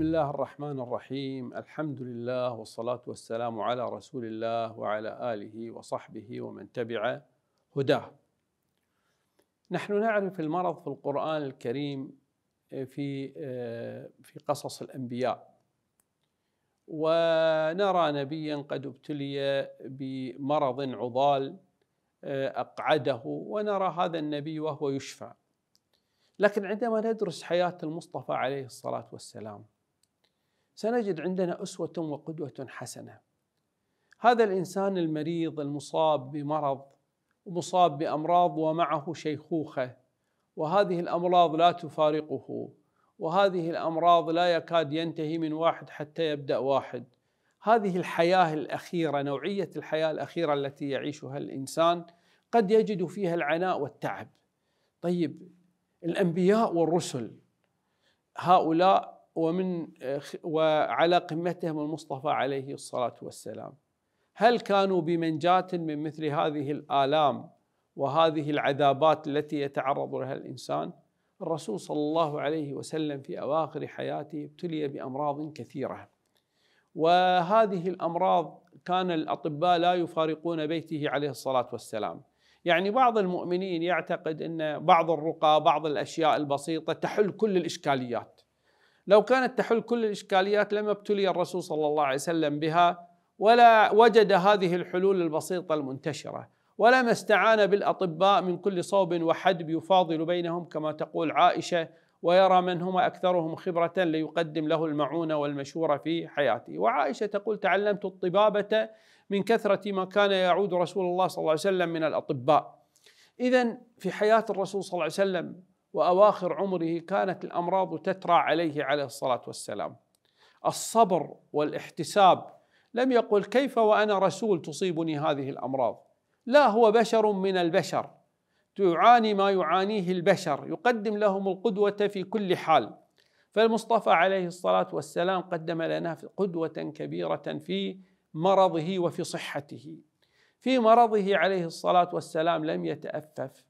بسم الله الرحمن الرحيم الحمد لله والصلاة والسلام على رسول الله وعلى آله وصحبه ومن تبع هداه نحن نعرف المرض في القرآن الكريم في في قصص الأنبياء ونرى نبيا قد ابتلي بمرض عضال أقعده ونرى هذا النبي وهو يشفى لكن عندما ندرس حياة المصطفى عليه الصلاة والسلام سنجد عندنا اسوه وقدوه حسنه هذا الانسان المريض المصاب بمرض ومصاب بامراض ومعه شيخوخه وهذه الامراض لا تفارقه وهذه الامراض لا يكاد ينتهي من واحد حتى يبدا واحد هذه الحياه الاخيره نوعيه الحياه الاخيره التي يعيشها الانسان قد يجد فيها العناء والتعب طيب الانبياء والرسل هؤلاء ومن آه، وعلى قمتهم المصطفى عليه الصلاة والسلام هل كانوا بمنجاة من مثل هذه الآلام وهذه العذابات التي يتعرض لها الإنسان الرسول صلى الله عليه وسلم في أواخر حياته ابتلي بأمراض كثيرة وهذه الأمراض كان الأطباء لا يفارقون بيته عليه الصلاة والسلام يعني بعض المؤمنين يعتقد أن بعض الرقى بعض الأشياء البسيطة تحل كل الإشكاليات لو كانت تحل كل الإشكاليات لما ابتلي الرسول صلى الله عليه وسلم بها ولا وجد هذه الحلول البسيطة المنتشرة ولما استعان بالأطباء من كل صوب وحدب يفاضل بينهم كما تقول عائشة ويرى من هما أكثرهم خبرة ليقدم له المعونة والمشورة في حياته وعائشة تقول تعلمت الطبابة من كثرة ما كان يعود رسول الله صلى الله عليه وسلم من الأطباء إذا في حياة الرسول صلى الله عليه وسلم واواخر عمره كانت الامراض تترى عليه عليه الصلاه والسلام. الصبر والاحتساب لم يقل كيف وانا رسول تصيبني هذه الامراض. لا هو بشر من البشر يعاني ما يعانيه البشر يقدم لهم القدوه في كل حال. فالمصطفى عليه الصلاه والسلام قدم لنا قدوه كبيره في مرضه وفي صحته. في مرضه عليه الصلاه والسلام لم يتافف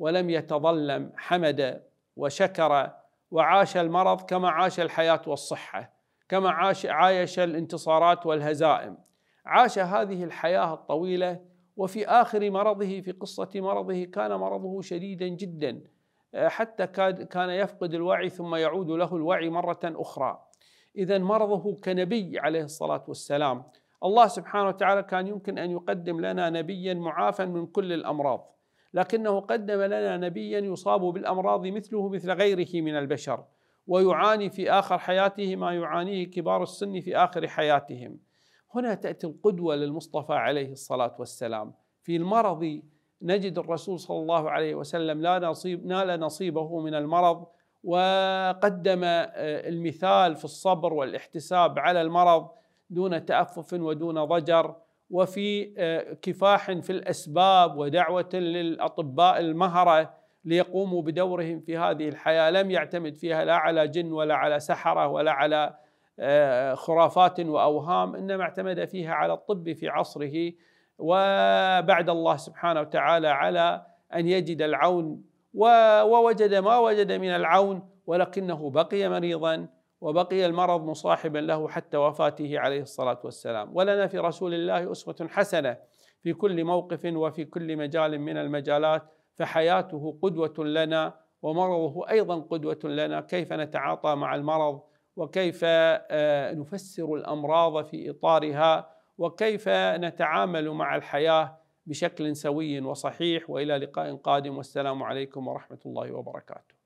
ولم يتظلم حمد وشكر وعاش المرض كما عاش الحياه والصحه كما عاش عايش الانتصارات والهزائم عاش هذه الحياه الطويله وفي اخر مرضه في قصه مرضه كان مرضه شديدا جدا حتى كان يفقد الوعي ثم يعود له الوعي مره اخرى اذا مرضه كنبي عليه الصلاه والسلام الله سبحانه وتعالى كان يمكن ان يقدم لنا نبيا معافا من كل الامراض لكنه قدم لنا نبيا يصاب بالامراض مثله مثل غيره من البشر ويعاني في اخر حياته ما يعانيه كبار السن في اخر حياتهم. هنا تاتي القدوه للمصطفى عليه الصلاه والسلام، في المرض نجد الرسول صلى الله عليه وسلم لا نصيب نال نصيبه من المرض وقدم آه، المثال في الصبر والاحتساب على المرض دون تأفف ودون ضجر وفي آه، كفاح في الاسباب ودعوه للاطباء المهره ليقوموا بدورهم في هذه الحياه لم يعتمد فيها لا على جن ولا على سحره ولا على آه، خرافات واوهام انما اعتمد فيها على الطب في عصره وبعد الله سبحانه وتعالى على ان يجد العون ووجد ما وجد من العون ولكنه بقي مريضا وبقي المرض مصاحبا له حتى وفاته عليه الصلاه والسلام ولنا في رسول الله اسوه حسنه في كل موقف وفي كل مجال من المجالات فحياته قدوه لنا ومرضه ايضا قدوه لنا كيف نتعاطى مع المرض وكيف آه، نفسر الامراض في اطارها وكيف نتعامل مع الحياه بشكل سوي وصحيح والى لقاء قادم والسلام عليكم ورحمه الله وبركاته